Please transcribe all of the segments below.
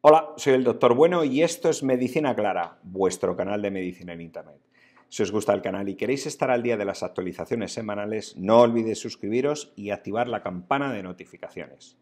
Hola, soy el doctor Bueno y esto es Medicina Clara, vuestro canal de medicina en Internet. Si os gusta el canal y queréis estar al día de las actualizaciones semanales, no olvidéis suscribiros y activar la campana de notificaciones.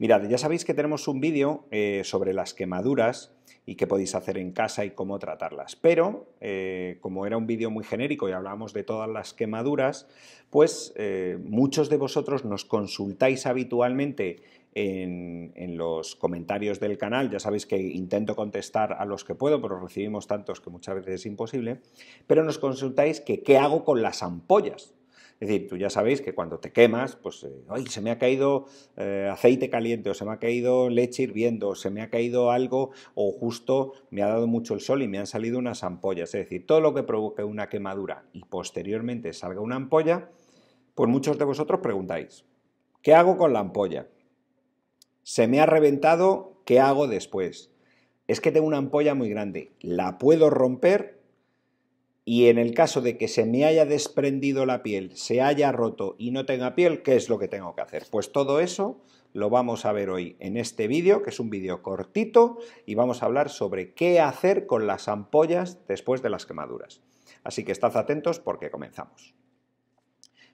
Mirad, ya sabéis que tenemos un vídeo eh, sobre las quemaduras y qué podéis hacer en casa y cómo tratarlas. Pero, eh, como era un vídeo muy genérico y hablábamos de todas las quemaduras, pues eh, muchos de vosotros nos consultáis habitualmente en, los comentarios del canal. Ya sabéis que intento contestar a los que puedo, pero recibimos tantos que muchas veces es imposible. Pero nos consultáis que qué hago con las ampollas. Es decir, tú ya sabéis que cuando te quemas, pues, eh, Se me ha caído eh, aceite caliente, o se me ha caído leche hirviendo, o se me ha caído algo, o justo me ha dado mucho el sol y me han salido unas ampollas. Es decir, todo lo que provoque una quemadura y posteriormente salga una ampolla, pues muchos de vosotros preguntáis, ¿qué hago con la ampolla? Se me ha reventado, ¿qué hago después? Es que tengo una ampolla muy grande, la puedo romper y en el caso de que se me haya desprendido la piel, se haya roto y no tenga piel, ¿qué es lo que tengo que hacer? Pues todo eso lo vamos a ver hoy en este vídeo, que es un vídeo cortito, y vamos a hablar sobre qué hacer con las ampollas después de las quemaduras. Así que estad atentos porque comenzamos.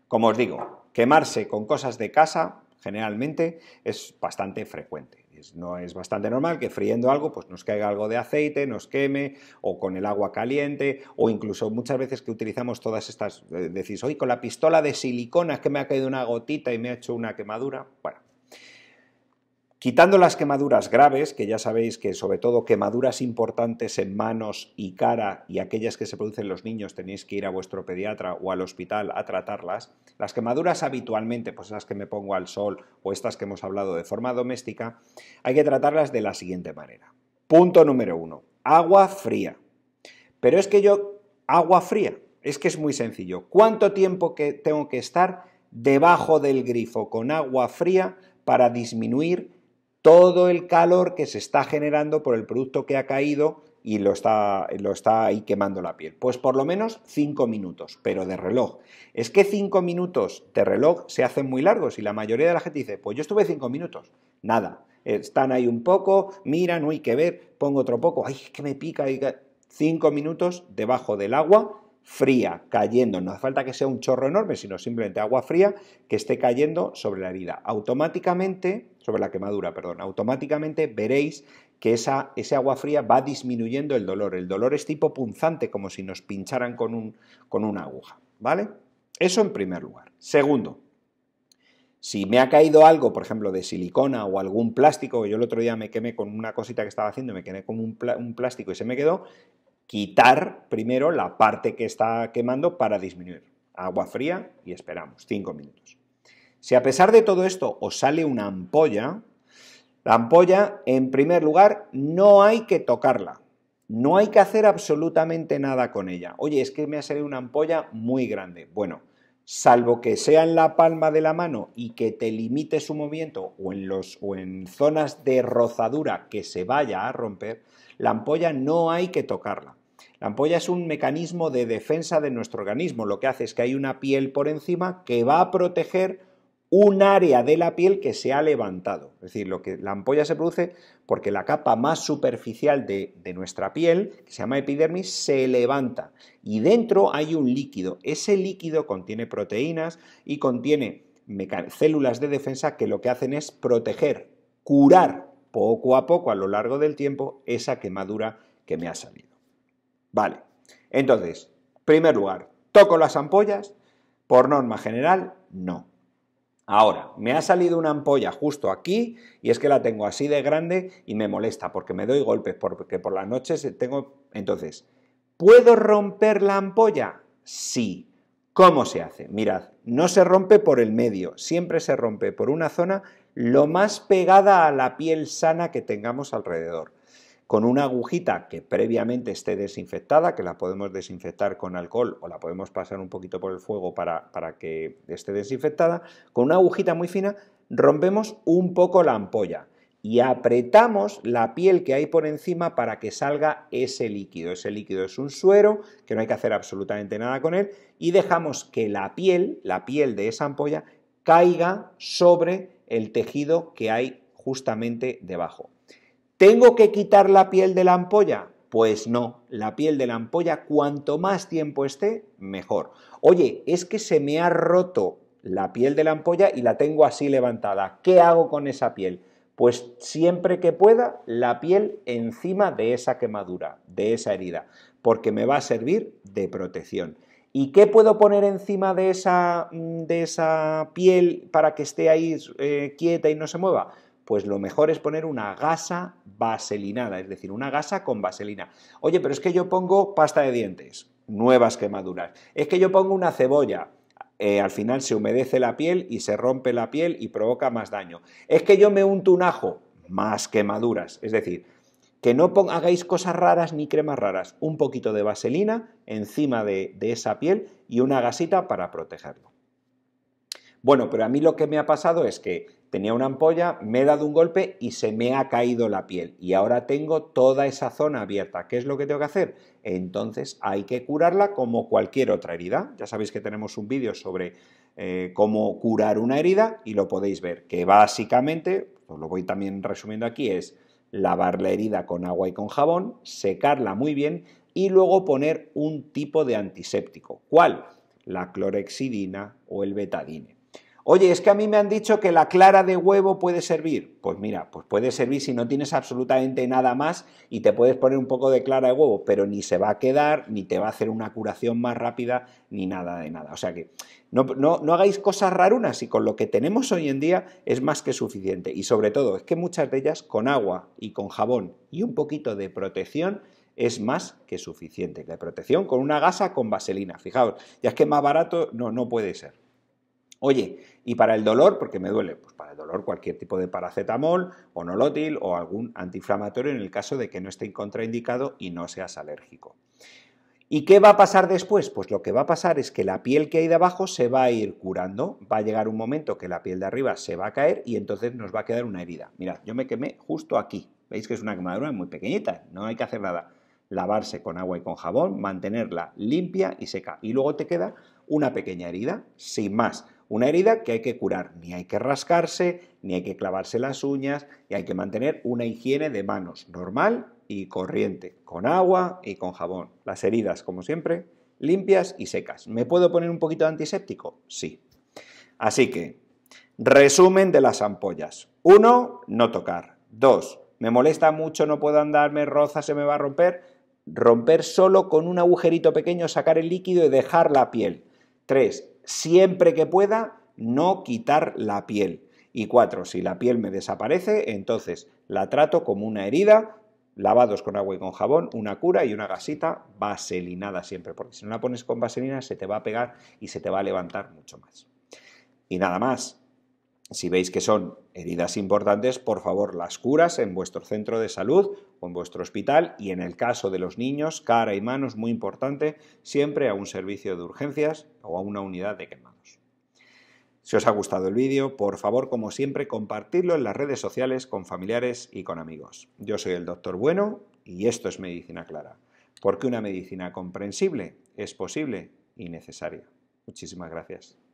Como os digo, quemarse con cosas de casa Generalmente es bastante frecuente. No es bastante normal que friendo algo pues nos caiga algo de aceite, nos queme o con el agua caliente o incluso muchas veces que utilizamos todas estas, eh, decís, hoy con la pistola de silicona es que me ha caído una gotita y me ha hecho una quemadura. Bueno, Quitando las quemaduras graves, que ya sabéis que sobre todo quemaduras importantes en manos y cara y aquellas que se producen en los niños tenéis que ir a vuestro pediatra o al hospital a tratarlas, las quemaduras habitualmente, pues las que me pongo al sol o estas que hemos hablado de forma doméstica, hay que tratarlas de la siguiente manera. Punto número uno, agua fría. Pero es que yo, agua fría, es que es muy sencillo. ¿Cuánto tiempo que tengo que estar debajo del grifo con agua fría para disminuir todo el calor que se está generando por el producto que ha caído y lo está, lo está ahí quemando la piel. Pues por lo menos 5 minutos, pero de reloj. Es que 5 minutos de reloj se hacen muy largos y la mayoría de la gente dice, pues yo estuve 5 minutos, nada. Están ahí un poco, miran, uy, que ver, pongo otro poco, ay, que me pica. 5 minutos debajo del agua fría, cayendo. No hace falta que sea un chorro enorme, sino simplemente agua fría que esté cayendo sobre la herida. Automáticamente sobre la quemadura, perdón, automáticamente veréis que esa, ese agua fría va disminuyendo el dolor. El dolor es tipo punzante, como si nos pincharan con, un, con una aguja, ¿vale? Eso en primer lugar. Segundo, si me ha caído algo, por ejemplo, de silicona o algún plástico, yo el otro día me quemé con una cosita que estaba haciendo, me quemé con un, plástico y se me quedó, quitar primero la parte que está quemando para disminuir. Agua fría y esperamos, cinco minutos. Si a pesar de todo esto os sale una ampolla, la ampolla, en primer lugar, no hay que tocarla. No hay que hacer absolutamente nada con ella. Oye, es que me ha salido una ampolla muy grande. Bueno, salvo que sea en la palma de la mano y que te limite su movimiento o en, los, o en zonas de rozadura que se vaya a romper, la ampolla no hay que tocarla. La ampolla es un mecanismo de defensa de nuestro organismo. Lo que hace es que hay una piel por encima que va a proteger un área de la piel que se ha levantado. Es decir, lo que, la ampolla se produce porque la capa más superficial de, nuestra piel, que se llama epidermis, se levanta y dentro hay un líquido. Ese líquido contiene proteínas y contiene células de defensa que lo que hacen es proteger, curar poco a poco a lo largo del tiempo esa quemadura que me ha salido. Vale, entonces, primer lugar, ¿toco las ampollas? Por norma general, no. Ahora, me ha salido una ampolla justo aquí y es que la tengo así de grande y me molesta porque me doy golpes, porque por las noches tengo... Entonces, ¿puedo romper la ampolla? Sí. ¿Cómo se hace? Mirad, no se rompe por el medio, siempre se rompe por una zona lo más pegada a la piel sana que tengamos alrededor con una agujita que previamente esté desinfectada, que la podemos desinfectar con alcohol o la podemos pasar un poquito por el fuego para, para que esté desinfectada, con una agujita muy fina rompemos un poco la ampolla y apretamos la piel que hay por encima para que salga ese líquido. Ese líquido es un suero, que no hay que hacer absolutamente nada con él, y dejamos que la piel, la piel de esa ampolla, caiga sobre el tejido que hay justamente debajo. ¿Tengo que quitar la piel de la ampolla? Pues no, la piel de la ampolla cuanto más tiempo esté, mejor. Oye, es que se me ha roto la piel de la ampolla y la tengo así levantada. ¿Qué hago con esa piel? Pues siempre que pueda, la piel encima de esa quemadura, de esa herida, porque me va a servir de protección. ¿Y qué puedo poner encima de esa, mm, de esa piel para que esté ahí eh, quieta y no se mueva? pues lo mejor es poner una gasa vaselinada, es decir, una gasa con vaselina. Oye, pero es que yo pongo pasta de dientes, nuevas quemaduras. Es que yo pongo una cebolla, eh, al final se humedece la piel y se rompe la piel y provoca más daño. Es que yo me unto un ajo, más quemaduras. Es decir, que no hagáis cosas raras ni cremas raras. Un poquito de vaselina encima de esa piel y una gasita para protegerlo. Bueno, pero a mí lo que me ha pasado es que tenía una ampolla, me he dado un golpe y se me ha caído la piel y ahora tengo toda esa zona abierta. ¿Qué es lo que tengo que hacer? Entonces hay que curarla como cualquier otra herida. Ya sabéis que tenemos un vídeo sobre eh, cómo curar una herida y lo podéis ver, que básicamente, os lo voy también resumiendo aquí, es lavar la herida con agua y con jabón, secarla muy bien y luego poner un tipo de antiséptico. ¿Cuál? La clorexidina o el betadine. Oye, es que a mí me han dicho que la clara de huevo puede servir. Pues mira, pues puede servir si no tienes absolutamente nada más y te puedes poner un poco de clara de huevo, pero ni se va a quedar, ni te va a hacer una curación más rápida, ni nada de nada. O sea que no, no, hagáis cosas rarunas y con lo que tenemos hoy en día es más que suficiente. Y sobre todo, es que muchas de ellas con agua y con jabón y un poquito de protección es más que suficiente. La protección con una gasa con vaselina, fijaos, ya es que más barato no, no puede ser. Oye, y para el dolor, porque me duele, pues para el dolor cualquier tipo de paracetamol o nolotil o algún antiinflamatorio en el caso de que no esté contraindicado y no seas alérgico. ¿Y qué va a pasar después? Pues lo que va a pasar es que la piel que hay de abajo se va a ir curando, va a llegar un momento que la piel de arriba se va a caer y entonces nos va a quedar una herida. Mirad, yo me quemé justo aquí, veis que es una quemadura muy pequeñita, no hay que hacer nada. Lavarse con agua y con jabón, mantenerla limpia y seca y luego te queda una pequeña herida, sin más una herida que hay que curar, ni hay que rascarse, ni hay que clavarse las uñas, y hay que mantener una higiene de manos normal y corriente, con agua y con jabón. Las heridas, como siempre, limpias y secas. ¿Me puedo poner un poquito de antiséptico? Sí. Así que, resumen de las ampollas. Uno, No tocar. Dos, Me molesta mucho, no puedo andarme me roza, se me va a romper. Romper solo con un agujerito pequeño, sacar el líquido y dejar la piel. 3. Siempre que pueda, no quitar la piel. Y 4. Si la piel me desaparece, entonces la trato como una herida, lavados con agua y con jabón, una cura y una gasita vaselinada siempre, porque si no la pones con vaselina se te va a pegar y se te va a levantar mucho más. Y nada más, si veis que son heridas importantes, por favor las curas en vuestro centro de salud o en vuestro hospital y en el caso de los niños, cara y manos, muy importante, siempre a un servicio de urgencias o a una unidad de quemados. Si os ha gustado el vídeo, por favor, como siempre, compartidlo en las redes sociales con familiares y con amigos. Yo soy el Doctor Bueno y esto es Medicina Clara, porque una medicina comprensible es posible y necesaria. Muchísimas gracias.